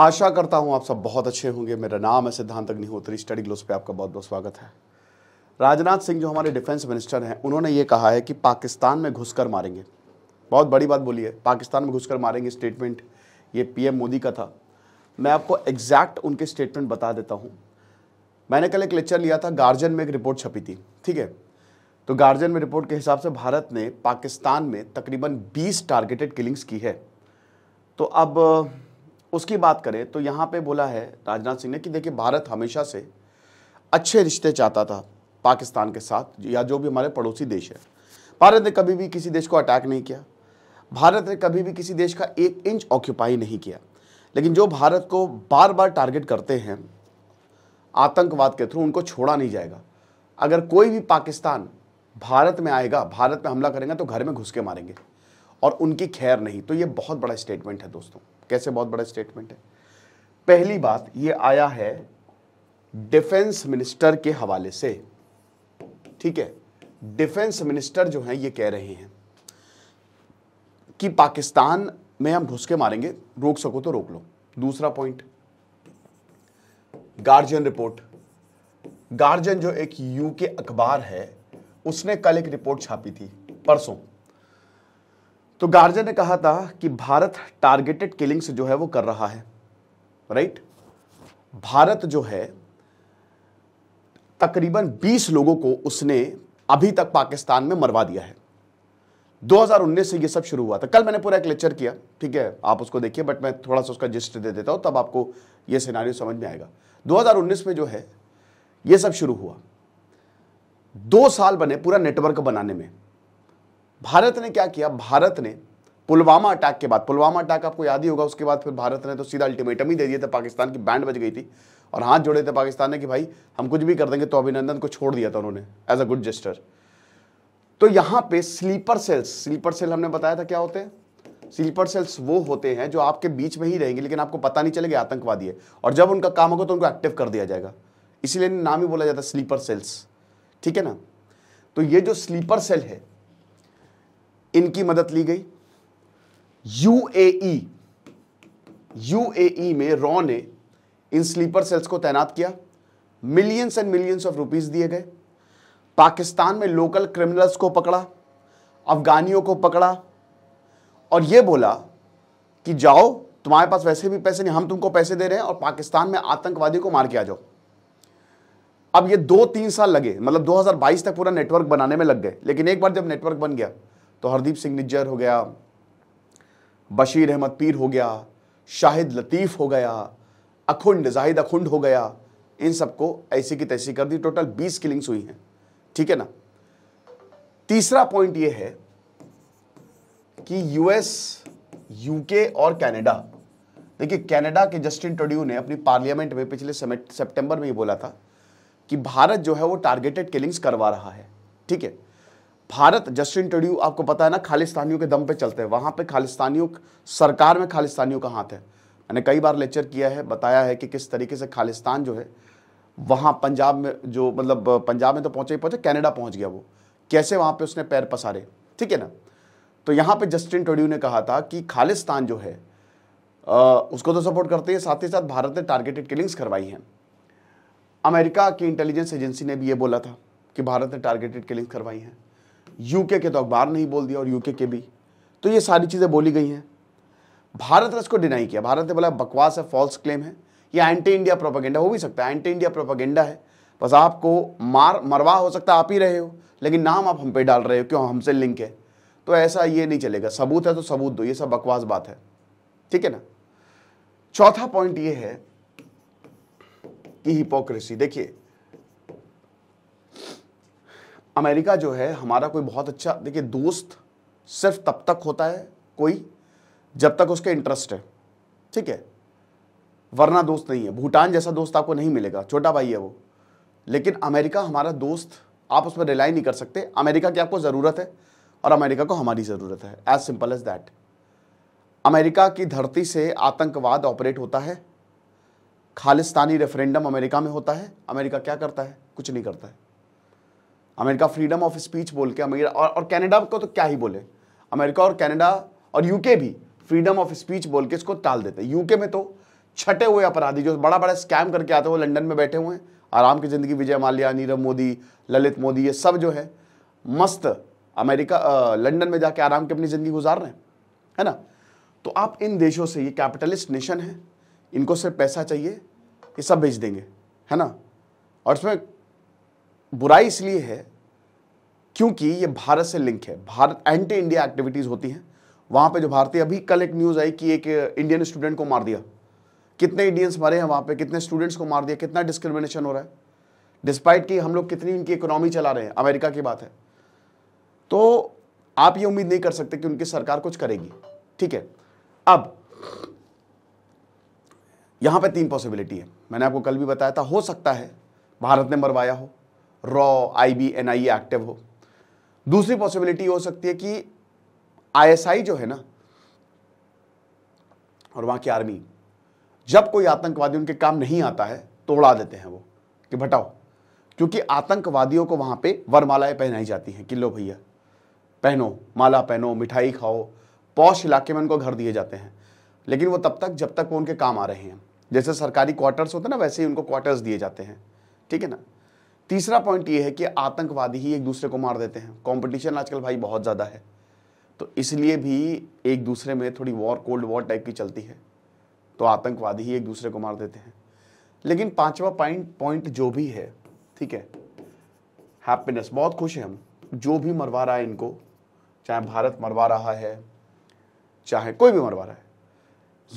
आशा करता हूँ आप सब बहुत अच्छे होंगे मेरा नाम है सिद्धांत अग्निहोत्री स्टडी ग्लोस पे आपका बहुत बहुत स्वागत है राजनाथ सिंह जो हमारे डिफेंस मिनिस्टर हैं उन्होंने ये कहा है कि पाकिस्तान में घुसकर मारेंगे बहुत बड़ी बात बोली है पाकिस्तान में घुसकर मारेंगे स्टेटमेंट ये पीएम मोदी का था मैं आपको एग्जैक्ट उनके स्टेटमेंट बता देता हूँ मैंने कल एक लेक्चर लिया था गार्जियन में एक रिपोर्ट छपी थी ठीक है तो गार्जियन में रिपोर्ट के हिसाब से भारत ने पाकिस्तान में तकरीबन 20 टारगेटेड किलिंग्स की है तो अब उसकी बात करें तो यहाँ पे बोला है राजनाथ सिंह ने कि देखिए भारत हमेशा से अच्छे रिश्ते चाहता था पाकिस्तान के साथ या जो भी हमारे पड़ोसी देश है भारत ने कभी भी किसी देश को अटैक नहीं किया भारत ने कभी भी किसी देश का एक इंच ऑक्यूपाई नहीं किया लेकिन जो भारत को बार बार टारगेट करते हैं आतंकवाद के थ्रू उनको छोड़ा नहीं जाएगा अगर कोई भी पाकिस्तान भारत में आएगा भारत में हमला करेगा तो घर में घुस के मारेंगे और उनकी खैर नहीं तो ये बहुत बड़ा स्टेटमेंट है दोस्तों कैसे बहुत बड़ा स्टेटमेंट है पहली बात ये आया है डिफेंस मिनिस्टर के हवाले से ठीक है डिफेंस मिनिस्टर जो हैं ये कह रहे हैं कि पाकिस्तान में हम घुस के मारेंगे रोक सको तो रोक लो दूसरा पॉइंट गार्जियन रिपोर्ट गार्जियन जो एक यूके अखबार है उसने कल एक रिपोर्ट छापी थी परसों तो गार्जे ने कहा था कि भारत टारगेटेड किलिंग्स जो है वो कर रहा है राइट भारत जो है तकरीबन 20 लोगों को उसने अभी तक पाकिस्तान में मरवा दिया है 2019 से ये सब शुरू हुआ था कल मैंने पूरा एक लेक्चर किया ठीक है आप उसको देखिए बट मैं थोड़ा सा उसका जिस्ट दे देता हूं तब आपको ये सिनारियो समझ में आएगा 2019 में जो है ये सब शुरू हुआ दो साल बने पूरा नेटवर्क बनाने में भारत ने क्या किया भारत ने पुलवामा अटैक के बाद पुलवामा अटैक आपको याद ही होगा उसके बाद फिर भारत ने तो सीधा अल्टीमेटम ही दे दिया था पाकिस्तान की बैंड बज गई थी और हाथ जोड़े थे पाकिस्तान ने कि भाई हम कुछ भी कर देंगे तो अभिनंदन को छोड़ दिया था उन्होंने एज अ गुड जेस्टर तो यहां पे स्लीपर सेल्स स्लीपर सेल हमने बताया था क्या होते हैं स्लीपर सेल्स वो होते हैं जो आपके बीच में ही रहेंगे लेकिन आपको पता नहीं चलेगा आतंकवादी है और जब उनका काम होगा तो उनको एक्टिव कर दिया जाएगा इसीलिए नाम ही बोला जाता है स्लीपर सेल्स ठीक है ना तो ये जो स्लीपर सेल है इनकी मदद ली गई यूएई यूएई e, e में रॉ ने इन स्लीपर सेल्स को तैनात किया millions and millions of rupees दिए गए पाकिस्तान में लोकल क्रिमिनल्स को पकड़ा अफगानियों को पकड़ा और यह बोला कि जाओ तुम्हारे पास वैसे भी पैसे नहीं हम तुमको पैसे दे रहे हैं और पाकिस्तान में आतंकवादी को मार के आ जाओ अब ये दो तीन साल लगे मतलब 2022 तक पूरा नेटवर्क बनाने में लग गए लेकिन एक बार जब नेटवर्क बन गया तो हरदीप सिंह निज्जर हो गया बशीर अहमद पीर हो गया शाहिद लतीफ़ हो गया अखुंड जाहिद अखुंड हो गया इन सबको ऐसी की तैसी कर दी टोटल बीस किलिंग्स हुई हैं ठीक है ना तीसरा पॉइंट ये है कि यूएस यूके और कनाडा देखिए कनाडा के जस्टिन टोड्यू ने अपनी पार्लियामेंट में पिछले सितंबर में ये बोला था कि भारत जो है वो टारगेटेड किलिंग्स करवा रहा है ठीक है भारत जस्टिन टड्यू आपको पता है ना खालिस्तानियों के दम पे चलते हैं वहाँ पे खालिस्तानियों सरकार में खालिस्तानियों का हाथ है मैंने कई बार लेक्चर किया है बताया है कि किस तरीके से खालिस्तान जो है वहाँ पंजाब में जो मतलब पंजाब में तो पहुँचे ही पहुंचे कैनेडा पहुँच गया वो कैसे वहाँ पर उसने पैर पसारे ठीक है ना तो यहाँ पर जस्टिन टड्यू ने कहा था कि खालिस्तान जो है आ, उसको तो सपोर्ट करते हैं साथ ही साथ भारत ने टारगेटेड किलिंग्स करवाई हैं अमेरिका की इंटेलिजेंस एजेंसी ने भी ये बोला था कि भारत ने टारगेटेड किलिंग्स करवाई हैं यूके के तो अखबार नहीं बोल दिया और यूके के भी तो ये सारी चीज़ें बोली गई हैं भारत ने इसको डिनाई किया भारत ने बोला बकवास है फॉल्स क्लेम है ये एंटी इंडिया प्रोपागेंडा हो भी सकता है एंटी इंडिया प्रोपागेंडा है बस आपको मार मरवा हो सकता है आप ही रहे हो लेकिन नाम आप हम पे डाल रहे हो क्यों हमसे लिंक है तो ऐसा ये नहीं चलेगा सबूत है तो सबूत दो ये सब बकवास बात है ठीक है ना चौथा पॉइंट ये है कि हिपोक्रेसी देखिए अमेरिका जो है हमारा कोई बहुत अच्छा देखिए दोस्त सिर्फ तब तक होता है कोई जब तक उसके इंटरेस्ट है ठीक है वरना दोस्त नहीं है भूटान जैसा दोस्त आपको नहीं मिलेगा छोटा भाई है वो लेकिन अमेरिका हमारा दोस्त आप उस पर रिलाई नहीं कर सकते अमेरिका की आपको ज़रूरत है और अमेरिका को हमारी ज़रूरत है as simple as that America की धरती से आतंकवाद ऑपरेट होता है खालिस्तानी रेफरेंडम अमेरिका में होता है अमेरिका क्या करता है कुछ नहीं करता है अमेरिका फ्रीडम ऑफ स्पीच बोल के अमेरिका और, और कैनेडा को तो क्या ही बोले अमेरिका और कैनेडा और यूके भी फ्रीडम ऑफ स्पीच बोल के इसको टाल देते यूके में तो छठे हुए अपराधी जो बड़ा बड़ा स्कैम करके आते हैं वो लंडन में बैठे हुए हैं आराम की ज़िंदगी विजय माल्या नीरव मोदी ललित मोदी ये सब जो है मस्त अमेरिका लंडन में जाके आराम की अपनी ज़िंदगी गुजार रहे हैं है ना तो आप इन देशों से ये कैपिटलिस्ट नेशन है इनको सिर्फ पैसा चाहिए ये सब भेज देंगे है ना और इसमें बुराई इसलिए है क्योंकि ये भारत से लिंक है भारत एंटी इंडिया एक्टिविटीज़ होती हैं वहां पे जो भारतीय अभी कल एक न्यूज़ आई कि एक इंडियन स्टूडेंट को मार दिया कितने इंडियंस मरे हैं वहां पे कितने स्टूडेंट्स को मार दिया कितना डिस्क्रिमिनेशन हो रहा है डिस्पाइट कि हम लोग कितनी इनकी इकोनॉमी चला रहे हैं अमेरिका की बात है तो आप ये उम्मीद नहीं कर सकते कि उनकी सरकार कुछ करेगी ठीक है अब यहां पे तीन पॉसिबिलिटी है मैंने आपको कल भी बताया था हो सकता है भारत ने मरवाया हो रॉ I B N I active हो दूसरी पॉसिबिलिटी हो सकती है कि आईएसआई जो है ना और वहां की आर्मी जब कोई आतंकवादी उनके काम नहीं आता है तो उड़ा देते हैं वो कि भटाओ क्योंकि आतंकवादियों को वहां पे वरमालाएं पहनाई जाती हैं कि लो भैया पहनो माला पहनो मिठाई खाओ पौष इलाके में उनको घर दिए जाते हैं लेकिन वो तब तक जब तक वो उनके काम आ रहे हैं जैसे सरकारी क्वार्टर्स होते हैं ना वैसे ही उनको क्वार्टर्स दिए जाते हैं ठीक है ना तीसरा पॉइंट ये है कि आतंकवादी ही एक दूसरे को मार देते हैं कंपटीशन आजकल भाई बहुत ज़्यादा है तो इसलिए भी एक दूसरे में थोड़ी वॉर कोल्ड वॉर टाइप की चलती है तो आतंकवादी ही एक दूसरे को मार देते हैं लेकिन पांचवा पॉइंट पॉइंट जो भी है ठीक है हैप्पीनेस बहुत खुश हैं हम जो भी मरवा रहा है इनको चाहे भारत मरवा रहा है चाहे कोई भी मरवा रहा है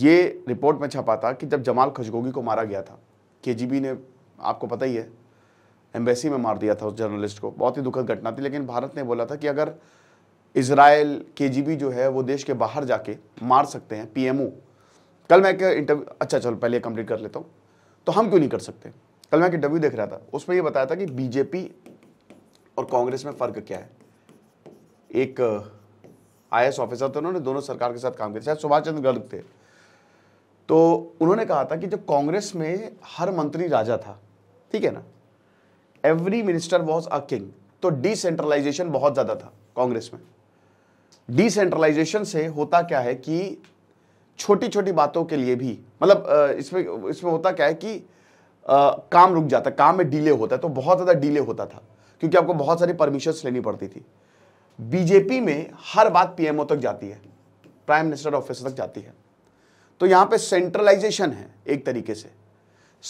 ये रिपोर्ट में छपा था कि जब जमाल खशगोगी को मारा गया था केजीबी ने आपको पता ही है एम्बेसी में मार दिया था उस जर्नलिस्ट को बहुत ही दुखद घटना थी लेकिन भारत ने बोला था कि अगर इसराइल के जो है वो देश के बाहर जाके मार सकते हैं पीएमओ कल मैं एक इंटरव्यू अच्छा चलो पहले कंप्लीट कर लेता हूँ तो हम क्यों नहीं कर सकते कल मैं एक इंटरव्यू देख रहा था उसमें ये बताया था कि बीजेपी और कांग्रेस में फ़र्क क्या है एक आई ऑफिसर थे उन्होंने दोनों सरकार के साथ काम किया शायद सुभाष चंद्र गर्ग थे तो उन्होंने कहा था कि जब कांग्रेस में हर मंत्री राजा था ठीक है ना every minister was a king तो डिसेंट्रलाइजेशन बहुत ज़्यादा था कांग्रेस में डिसेंट्रलाइजेशन से होता क्या है कि छोटी छोटी बातों के लिए भी मतलब इसमें इसमें होता क्या है कि आ, काम रुक जाता काम में डिले होता है तो बहुत ज़्यादा डिले होता था क्योंकि आपको बहुत सारी परमिशंस लेनी पड़ती थी बीजेपी में हर बात पीएमओ तक जाती है प्राइम मिनिस्टर ऑफिस तक जाती है तो यहां पे सेंट्रलाइजेशन है एक तरीके से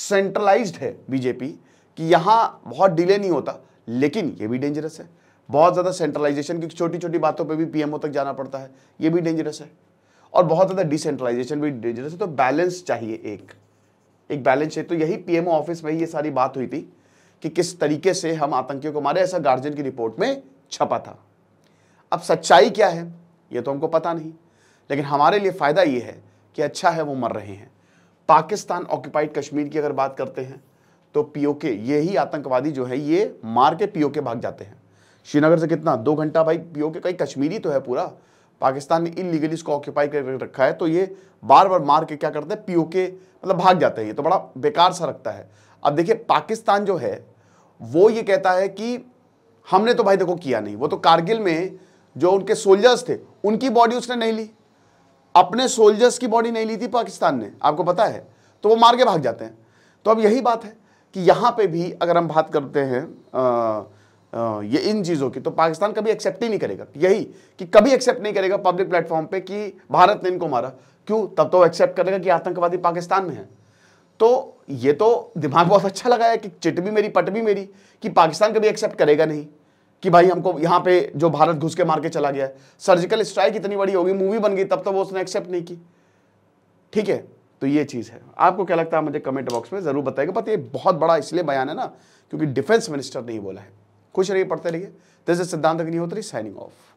सेंट्रलाइज्ड है बीजेपी कि यहाँ बहुत डिले नहीं होता लेकिन यह भी डेंजरस है बहुत ज़्यादा सेंट्रलाइजेशन की छोटी छोटी बातों पर भी पीएमओ तक जाना पड़ता है यह भी डेंजरस है और बहुत ज़्यादा डिसेंट्रलाइजेशन भी डेंजरस है तो बैलेंस चाहिए एक एक बैलेंस चाहिए तो यही पीएमओ ऑफिस में ही ये सारी बात हुई थी कि किस तरीके से हम आतंकियों को मारे ऐसा गार्जियन की रिपोर्ट में छपा था अब सच्चाई क्या है ये तो हमको पता नहीं लेकिन हमारे लिए फ़ायदा ये है कि अच्छा है वो मर रहे हैं पाकिस्तान ऑक्यूपाइड कश्मीर की अगर बात करते हैं तो पीओके ये ही आतंकवादी जो है ये मार के पीओके भाग जाते हैं श्रीनगर से कितना दो घंटा भाई पीओके कहीं कश्मीरी तो है पूरा पाकिस्तान ने लीगली इसको ऑक्यूपाई कर रखा है तो ये बार बार मार के क्या करते हैं पीओके मतलब भाग जाते हैं ये तो बड़ा बेकार सा रखता है अब देखिए पाकिस्तान जो है वो ये कहता है कि हमने तो भाई देखो किया नहीं वो तो कारगिल में जो उनके सोल्जर्स थे उनकी बॉडी उसने नहीं ली अपने सोल्जर्स की बॉडी नहीं ली थी पाकिस्तान ने आपको पता है तो वो मार के भाग जाते हैं तो अब यही बात है कि यहाँ पे भी अगर हम बात करते हैं आ, आ, ये इन चीज़ों की तो पाकिस्तान कभी एक्सेप्ट ही नहीं करेगा यही कि कभी एक्सेप्ट नहीं करेगा पब्लिक प्लेटफॉर्म पे कि भारत ने इनको मारा क्यों तब तो एक्सेप्ट करेगा कि आतंकवादी पाकिस्तान में है तो ये तो दिमाग बहुत अच्छा लगा है कि चिट भी मेरी पट भी मेरी कि पाकिस्तान कभी एक्सेप्ट करेगा नहीं कि भाई हमको यहाँ पे जो भारत घुस के मार के चला गया है सर्जिकल स्ट्राइक इतनी बड़ी होगी मूवी बन गई तब तो वो उसने एक्सेप्ट नहीं की ठीक है तो ये चीज़ है आपको क्या लगता है मुझे कमेंट बॉक्स में ज़रूर बताएगा पता ये बहुत बड़ा इसलिए बयान है ना क्योंकि डिफेंस मिनिस्टर ने बोला है खुश रहिए पढ़ते रहिए दिस इज सिद्धांत अग्निहोत्री साइनिंग ऑफ